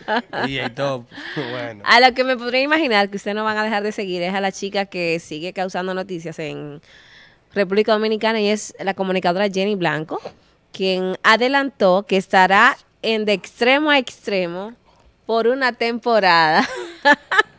Top. Bueno. A lo que me podría imaginar que ustedes no van a dejar de seguir es a la chica que sigue causando noticias en República Dominicana y es la comunicadora Jenny Blanco, quien adelantó que estará en de extremo a extremo por una temporada.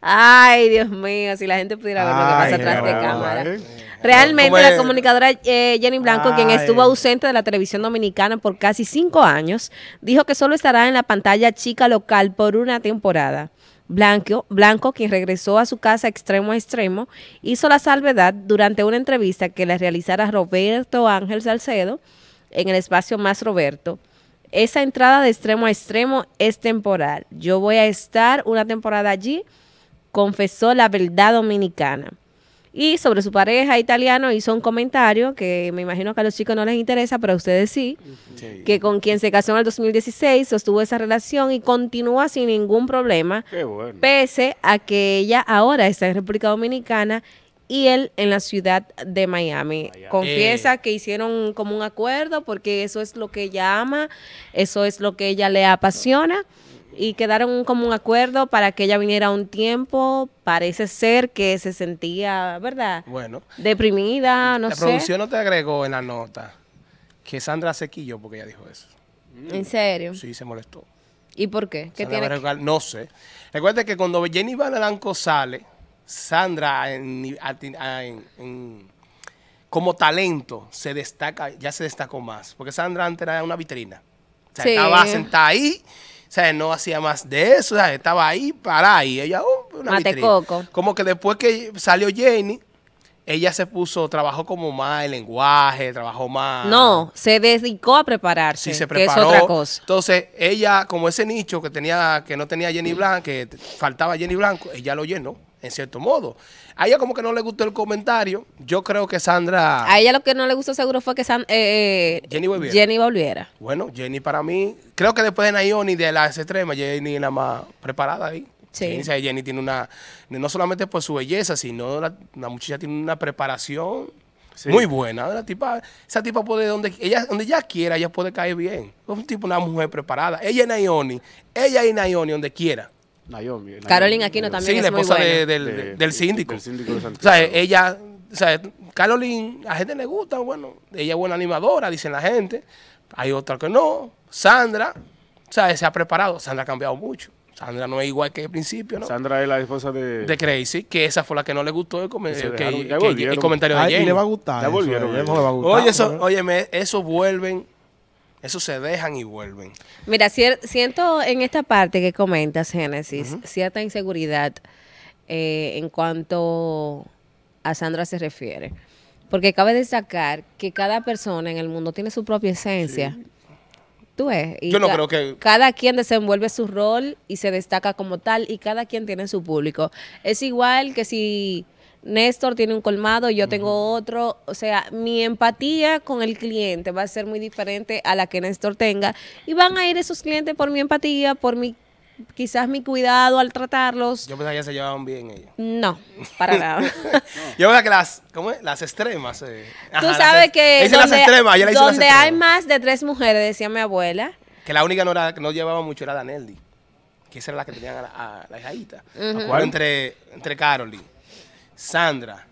Ay, Dios mío, si la gente pudiera ver lo que pasa atrás de cámara. ¿eh? Realmente la comunicadora eh, Jenny Blanco, quien estuvo ausente de la televisión dominicana por casi cinco años, dijo que solo estará en la pantalla chica local por una temporada. Blanco, Blanco, quien regresó a su casa extremo a extremo, hizo la salvedad durante una entrevista que le realizara Roberto Ángel Salcedo en el espacio Más Roberto. Esa entrada de extremo a extremo es temporal. Yo voy a estar una temporada allí confesó la verdad dominicana. Y sobre su pareja italiano hizo un comentario que me imagino que a los chicos no les interesa, pero a ustedes sí, que con quien se casó en el 2016 sostuvo esa relación y continúa sin ningún problema, pese a que ella ahora está en República Dominicana y él en la ciudad de Miami. Confiesa eh. que hicieron como un acuerdo porque eso es lo que ella ama, eso es lo que ella le apasiona y quedaron como un acuerdo para que ella viniera un tiempo. Parece ser que se sentía, ¿verdad? Bueno. Deprimida, no sé. La producción no te agregó en la nota que Sandra se quilló porque ella dijo eso. Mm. ¿En serio? Sí, se molestó. ¿Y por qué? ¿Qué tiene No sé. Recuerda que cuando Jenny Blanco sale, Sandra como talento se destaca, ya se destacó más. Porque Sandra antes era una vitrina. O sea, estaba sentada ahí o sea, No hacía más de eso, Estaba ahí, para ahí. Ella, oh, una Como que después que salió Jenny, ella se puso, trabajó como más el lenguaje, trabajó más. No, se dedicó a prepararse. Sí, se preparó. Que es otra cosa. Entonces, ella, como ese nicho que tenía, que no tenía Jenny Blanco, que faltaba Jenny Blanco, ella lo llenó en cierto modo. A ella como que no le gustó el comentario. Yo creo que Sandra... A ella lo que no le gustó seguro fue que eh, eh, Jenny, volviera. Bueno, Jenny para mí, creo que después de Nayoni de las extremas, Jenny es la más preparada ahí. Sí. Jenny, Jenny tiene una, no solamente por su belleza, sino la, muchacha tiene una preparación Muy buena. La tipa, esa tipa puede, donde ella, donde ella quiera, ella puede caer bien. Es un tipo, una mujer preparada. Ella es Nayoni. Ella y Nayoni donde quiera. Carolina aquí no también. Sí, es la esposa muy buena. del, del, síndico. Del síndico de O sea, ella, o sea, Carolyn, a gente le gusta, bueno, ella es buena animadora, dicen la gente. Hay otra que no. Sandra, o sea, se ha preparado. Sandra ha cambiado mucho. Sandra no es igual que al principio, ¿no? Sandra es la esposa de... De Crazy, que esa fue la que no le gustó el, que, comentario de le va a gustar. Ya volvieron. Eh, le va a gustar. Oye, eso, eso vuelven eso se dejan y vuelven. Mira, siento en esta parte que comentas, Génesis, cierta inseguridad eh, en cuanto a Sandra se refiere. Porque cabe destacar que cada persona en el mundo tiene su propia esencia. Tú es. Yo no creo que. Cada quien desenvuelve su rol y se destaca como tal, y cada quien tiene su público. Es igual que si Néstor tiene un colmado, yo tengo otro. O sea, mi empatía con el cliente va a ser muy diferente a la que Néstor tenga. Y van a ir esos clientes por mi empatía, por mi quizás mi cuidado al tratarlos. Yo pensaba que ya se llevaban bien ellos. No, para nada. Yo pensaba que las, extremas. Tú sabes que donde, hay más de tres mujeres, decía mi abuela. Que la única no, era, no llevaba mucho era la Daneldi, que esa era la que tenían a, la, hijita, Uh entre, entre Caroline Sandra,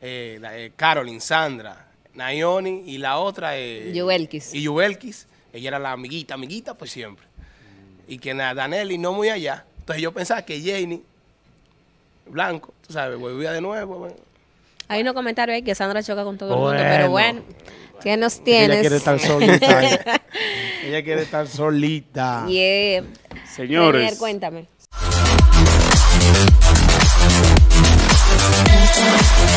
eh, eh, Carolyn, Sandra, Nayoni y la otra. Eh, Yubelkis. Y Yubelkis. Ella era la amiguita, amiguita pues siempre. Y que nada, Danelli no muy allá. Entonces yo pensaba que Janie, blanco, tú sabes, volvía de nuevo. Ahí Hay unos ahí que Sandra choca con todo el mundo, pero bueno, ¿qué nos tienes? Ella quiere estar solita. ella. quiere estar solita. Y Señores. cuéntame. Thank you.